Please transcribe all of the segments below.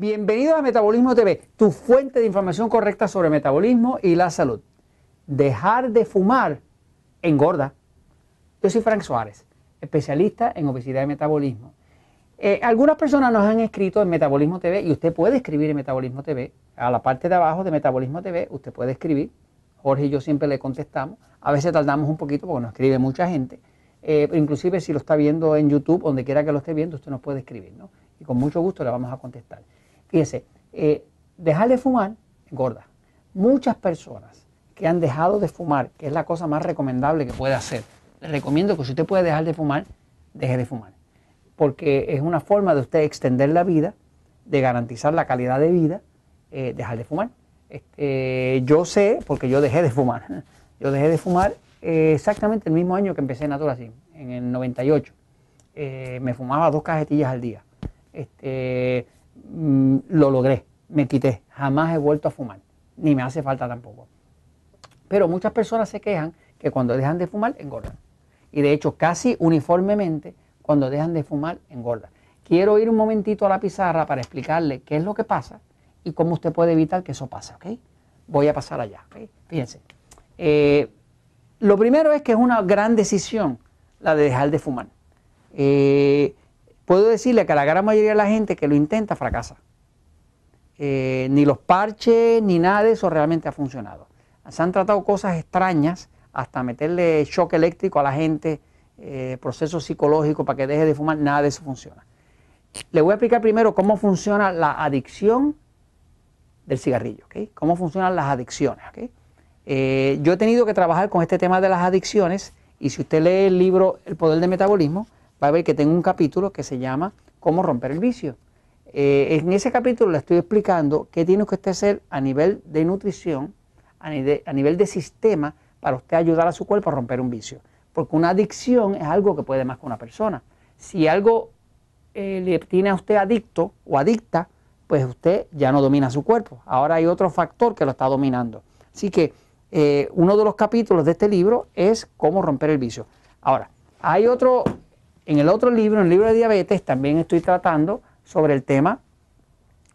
Bienvenidos a Metabolismo TV, tu fuente de información correcta sobre metabolismo y la salud. Dejar de fumar engorda. Yo soy Frank Suárez, especialista en obesidad y metabolismo. Eh, algunas personas nos han escrito en Metabolismo TV y usted puede escribir en Metabolismo TV. A la parte de abajo de Metabolismo TV usted puede escribir. Jorge y yo siempre le contestamos. A veces tardamos un poquito porque nos escribe mucha gente. Eh, inclusive si lo está viendo en YouTube, donde quiera que lo esté viendo, usted nos puede escribir, ¿no? Y con mucho gusto le vamos a contestar. Fíjese, eh, dejar de fumar gorda. Muchas personas que han dejado de fumar, que es la cosa más recomendable que puede hacer, les recomiendo que si usted puede dejar de fumar, deje de fumar. Porque es una forma de usted extender la vida, de garantizar la calidad de vida, eh, dejar de fumar. Este, yo sé, porque yo dejé de fumar. Yo dejé de fumar eh, exactamente el mismo año que empecé Natura en el 98. me fumaba dos cajetillas al día. Este, Mm, lo logré, me quité, jamás he vuelto a fumar, ni me hace falta tampoco. Pero muchas personas se quejan que cuando dejan de fumar engordan. Y de hecho casi uniformemente cuando dejan de fumar engordan. Quiero ir un momentito a la pizarra para explicarle qué es lo que pasa y cómo usted puede evitar que eso pase, ¿ok? Voy a pasar allá, Fíjense. Eh, lo primero es que es una gran decisión la de dejar de fumar. Eh, puedo decirle que la gran mayoría de la gente que lo intenta fracasa. Eh, ni los parches ni nada de eso realmente ha funcionado. Se han tratado cosas extrañas, hasta meterle shock eléctrico a la gente, eh, proceso psicológico para que deje de fumar, nada de eso funciona. Le voy a explicar primero cómo funciona la adicción del cigarrillo, ¿ok?, cómo funcionan las adicciones. Eh, yo he tenido que trabajar con este tema de las adicciones y si usted lee el libro El Poder del Metabolismo, va a ver que tengo un capítulo que se llama Cómo romper el vicio. Eh, en ese capítulo le estoy explicando qué tiene que usted hacer a nivel de nutrición, a nivel, de sistema, para usted ayudar a su cuerpo a romper un vicio. Porque una adicción es algo que puede más que una persona. Si algo eh, le tiene a usted adicto o adicta, pues usted ya no domina su cuerpo. Ahora hay otro factor que lo está dominando. Así que eh, uno de los capítulos de este libro es cómo romper el vicio. Ahora, hay otro en el otro libro, en el libro de diabetes, también estoy tratando sobre el tema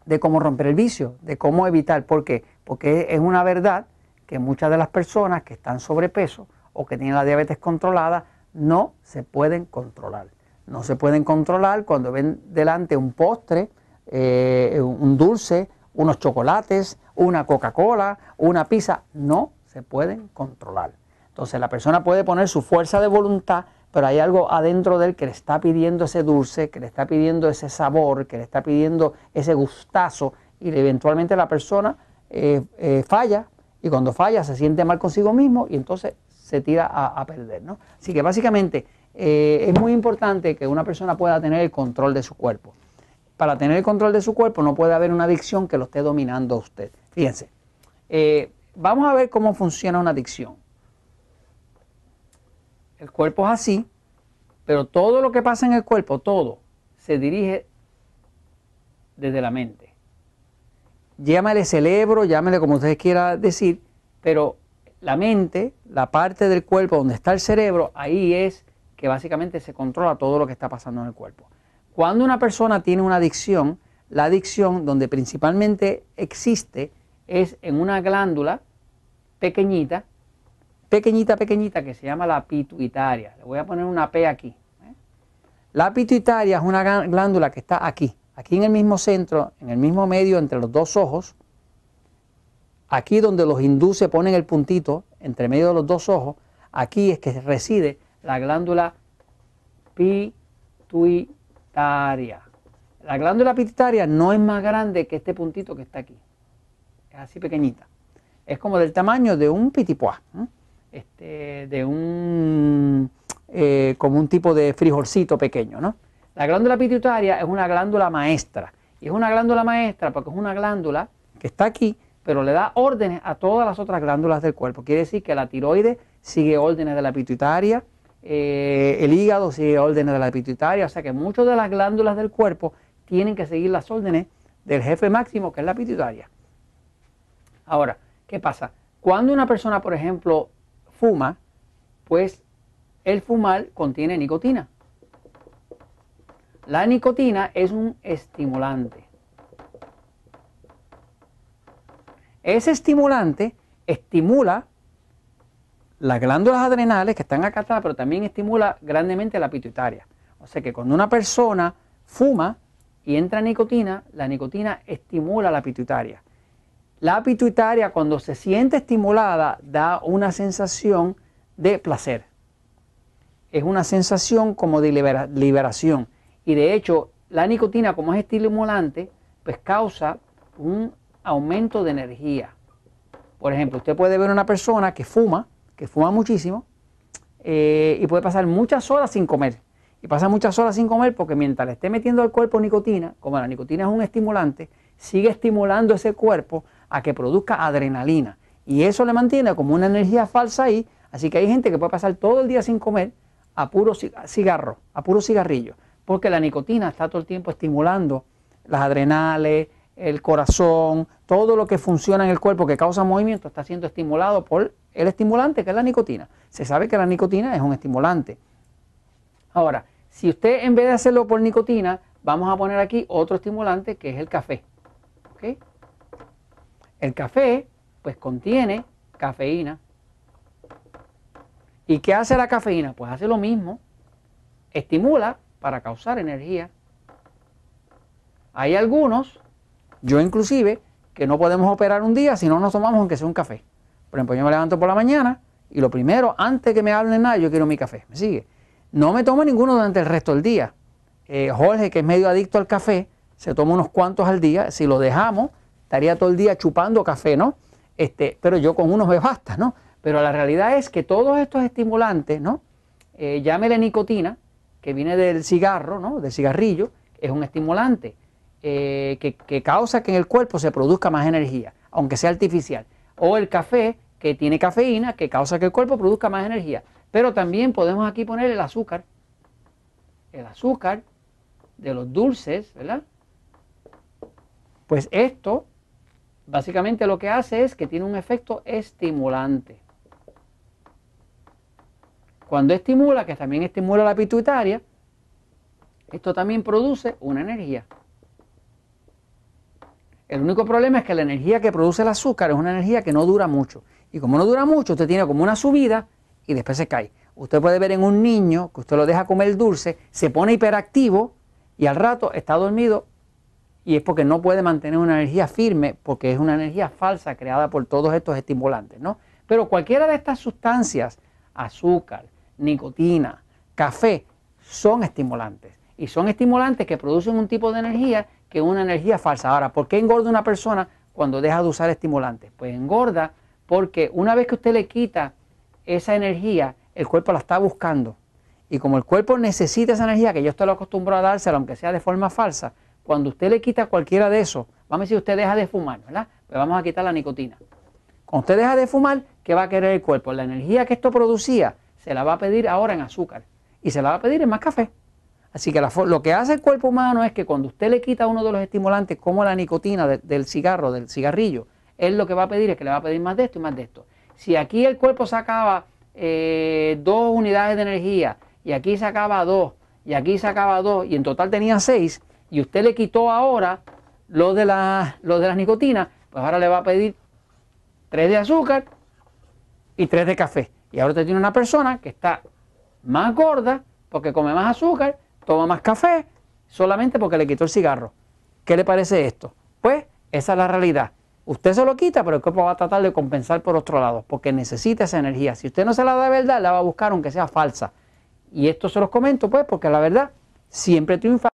de cómo romper el vicio, de cómo evitar. ¿Por qué? Porque es una verdad que muchas de las personas que están sobrepeso o que tienen la diabetes controlada no se pueden controlar. No se pueden controlar cuando ven delante un postre, eh, un dulce, unos chocolates, una Coca-Cola, una pizza. No se pueden controlar. Entonces la persona puede poner su fuerza de voluntad pero hay algo adentro de él que le está pidiendo ese dulce, que le está pidiendo ese sabor, que le está pidiendo ese gustazo y eventualmente la persona eh, eh, falla y cuando falla se siente mal consigo mismo y entonces se tira a, perder. ¿no? Así que básicamente eh, es muy importante que una persona pueda tener el control de su cuerpo. Para tener el control de su cuerpo no puede haber una adicción que lo esté dominando a usted. Fíjense, vamos a ver cómo funciona una adicción. El cuerpo es así, pero todo lo que pasa en el cuerpo, todo, se dirige desde la mente. Llámale cerebro, llámale como ustedes quieran decir, pero la mente, la parte del cuerpo donde está el cerebro, ahí es que básicamente se controla todo lo que está pasando en el cuerpo. Cuando una persona tiene una adicción, la adicción donde principalmente existe es en una glándula pequeñita pequeñita, pequeñita que se llama la pituitaria. Le voy a poner una P aquí. ¿eh? La pituitaria es una glándula que está aquí, aquí en el mismo centro, en el mismo medio entre los dos ojos. Aquí donde los induce, ponen el puntito, entre medio de los dos ojos, aquí es que reside la glándula pituitaria. La glándula pituitaria no es más grande que este puntito que está aquí. Es así pequeñita. Es como del tamaño de un pitipuá. ¿eh? este, de un, eh, como un tipo de frijolcito pequeño, ¿no? La glándula pituitaria es una glándula maestra. Y es una glándula maestra porque es una glándula que está aquí, pero le da órdenes a todas las otras glándulas del cuerpo. Quiere decir que la tiroides sigue órdenes de la pituitaria, eh, el hígado sigue órdenes de la pituitaria, o sea que muchas de las glándulas del cuerpo tienen que seguir las órdenes del jefe máximo que es la pituitaria. Ahora, ¿qué pasa? Cuando una persona, por ejemplo, fuma, pues el fumar contiene nicotina. La nicotina es un estimulante. Ese estimulante estimula las glándulas adrenales que están acá pero también estimula grandemente la pituitaria. O sea que cuando una persona fuma y entra nicotina, la nicotina estimula la pituitaria. La pituitaria cuando se siente estimulada da una sensación de placer. Es una sensación como de liberación. Y de hecho, la nicotina como es estimulante, pues causa un aumento de energía. Por ejemplo, usted puede ver una persona que fuma, que fuma muchísimo, eh, y puede pasar muchas horas sin comer. Y pasa muchas horas sin comer porque mientras le esté metiendo al cuerpo nicotina, como la nicotina es un estimulante, sigue estimulando ese cuerpo a que produzca adrenalina. Y eso le mantiene como una energía falsa ahí. Así que hay gente que puede pasar todo el día sin comer a puro cigarro, a puro cigarrillo, porque la nicotina está todo el tiempo estimulando las adrenales, el corazón, todo lo que funciona en el cuerpo que causa movimiento está siendo estimulado por el estimulante que es la nicotina. Se sabe que la nicotina es un estimulante. Ahora, si usted en vez de hacerlo por nicotina, vamos a poner aquí otro estimulante que es el café. ¿okay? El café pues contiene cafeína. ¿Y qué hace la cafeína? Pues hace lo mismo. Estimula para causar energía. Hay algunos, yo inclusive, que no podemos operar un día si no nos tomamos aunque sea un café. Por ejemplo, yo me levanto por la mañana y lo primero, antes que me hablen nada, yo quiero mi café. ¿Me sigue? No me tomo ninguno durante el resto del día. Eh, Jorge, que es medio adicto al café, se toma unos cuantos al día. Si lo dejamos, estaría todo el día chupando café, ¿no? Este, pero yo con unos me basta, ¿no? Pero la realidad es que todos estos estimulantes, ¿no? llámele eh, nicotina, que viene del cigarro, ¿no? Del cigarrillo, es un estimulante eh, que, que causa que en el cuerpo se produzca más energía, aunque sea artificial. O el café, que tiene cafeína, que causa que el cuerpo produzca más energía. Pero también podemos aquí poner el azúcar. El azúcar de los dulces, ¿verdad? Pues esto básicamente lo que hace es que tiene un efecto estimulante. Cuando estimula, que también estimula la pituitaria, esto también produce una energía. El único problema es que la energía que produce el azúcar es una energía que no dura mucho. Y como no dura mucho, usted tiene como una subida y después se cae. Usted puede ver en un niño que usted lo deja comer dulce, se pone hiperactivo y al rato está dormido y es porque no puede mantener una energía firme porque es una energía falsa creada por todos estos estimulantes, ¿no? Pero cualquiera de estas sustancias, azúcar, nicotina, café, son estimulantes y son estimulantes que producen un tipo de energía que es una energía falsa. Ahora, ¿por qué engorda una persona cuando deja de usar estimulantes? Pues engorda porque una vez que usted le quita esa energía, el cuerpo la está buscando. Y como el cuerpo necesita esa energía que yo lo acostumbrado a dársela, aunque sea de forma falsa, cuando usted le quita cualquiera de esos, vamos a decir, usted deja de fumar, ¿verdad? Pues vamos a quitar la nicotina. Cuando usted deja de fumar, ¿qué va a querer el cuerpo? La energía que esto producía se la va a pedir ahora en azúcar y se la va a pedir en más café. Así que lo que hace el cuerpo humano es que cuando usted le quita uno de los estimulantes, como la nicotina del cigarro, del cigarrillo, él lo que va a pedir es que le va a pedir más de esto y más de esto. Si aquí el cuerpo sacaba eh, dos unidades de energía y aquí sacaba dos y aquí sacaba dos y en total tenía seis, y usted le quitó ahora lo de, la, de las nicotinas, pues ahora le va a pedir tres de azúcar y 3 de café. Y ahora usted tiene una persona que está más gorda porque come más azúcar, toma más café, solamente porque le quitó el cigarro. ¿Qué le parece esto? Pues esa es la realidad. Usted se lo quita, pero el cuerpo va a tratar de compensar por otro lado, porque necesita esa energía. Si usted no se la da de verdad, la va a buscar aunque sea falsa. Y esto se los comento, pues, porque la verdad siempre triunfa.